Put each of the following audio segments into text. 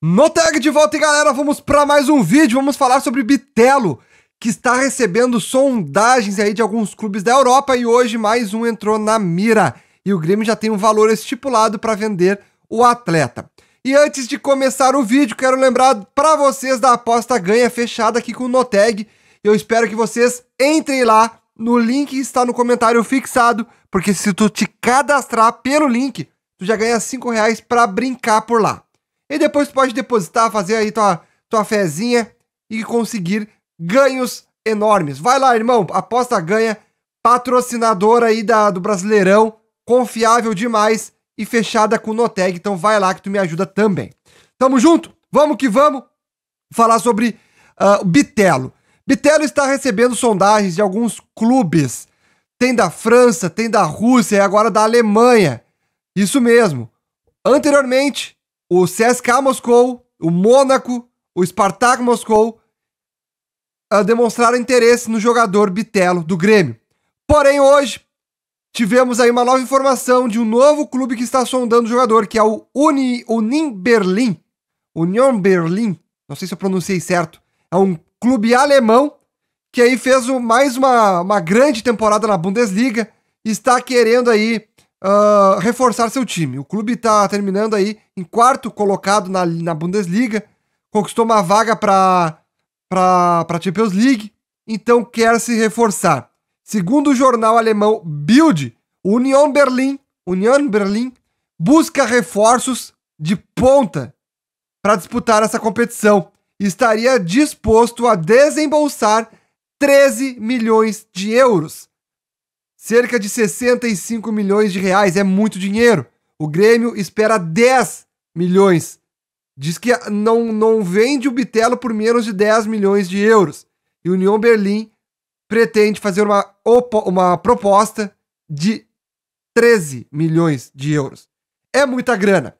No tag de volta, e galera, vamos para mais um vídeo. Vamos falar sobre Bitelo, que está recebendo sondagens aí de alguns clubes da Europa e hoje mais um entrou na mira. E o Grêmio já tem um valor estipulado para vender o atleta. E antes de começar o vídeo, quero lembrar para vocês da aposta ganha fechada aqui com o Noteg. Eu espero que vocês entrem lá no link que está no comentário fixado, porque se tu te cadastrar pelo link, tu já ganha R$ reais para brincar por lá. E depois tu pode depositar, fazer aí tua, tua fezinha e conseguir ganhos enormes. Vai lá, irmão, aposta ganha, patrocinador aí da, do Brasileirão, confiável demais e fechada com o Noteg. Então vai lá que tu me ajuda também. Tamo junto? Vamos que vamos falar sobre uh, Bitelo. Bitelo está recebendo sondagens de alguns clubes. Tem da França, tem da Rússia e agora da Alemanha. Isso mesmo. Anteriormente, o CSK Moscou, o Mônaco, o Spartak Moscou uh, demonstraram interesse no jogador Bitelo do Grêmio. Porém, hoje tivemos aí uma nova informação de um novo clube que está sondando o jogador, que é o Uni, Unim Berlin, Union Berlin. não sei se eu pronunciei certo. É um clube alemão que aí fez mais uma, uma grande temporada na Bundesliga e está querendo aí uh, reforçar seu time. O clube está terminando aí em quarto colocado na, na Bundesliga, conquistou uma vaga para a Champions League, então quer se reforçar. Segundo o jornal alemão Bild, Union Berlin, Union Berlin busca reforços de ponta para disputar essa competição. Estaria disposto a desembolsar 13 milhões de euros Cerca de 65 milhões de reais é muito dinheiro. O Grêmio espera 10 milhões. Diz que não, não vende o Bitelo por menos de 10 milhões de euros. E o União Berlim pretende fazer uma, uma proposta de 13 milhões de euros. É muita grana.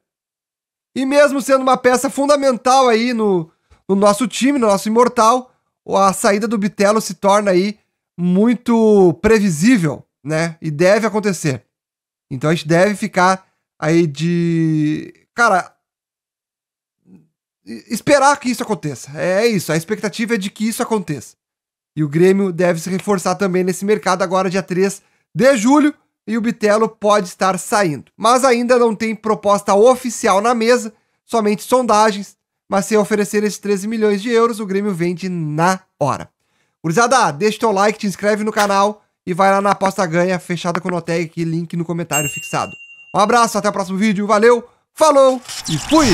E mesmo sendo uma peça fundamental aí no, no nosso time, no nosso imortal, a saída do Bitelo se torna aí muito previsível né? E deve acontecer. Então a gente deve ficar aí de. Cara. Esperar que isso aconteça. É, é isso. A expectativa é de que isso aconteça. E o Grêmio deve se reforçar também nesse mercado agora, dia 3 de julho. E o Bitelo pode estar saindo. Mas ainda não tem proposta oficial na mesa, somente sondagens. Mas se oferecer esses 13 milhões de euros, o Grêmio vende na hora. Gurizada, deixa o teu like, te inscreve no canal e vai lá na aposta ganha fechada com o Noteg, link no comentário fixado. Um abraço, até o próximo vídeo, valeu, falou e fui!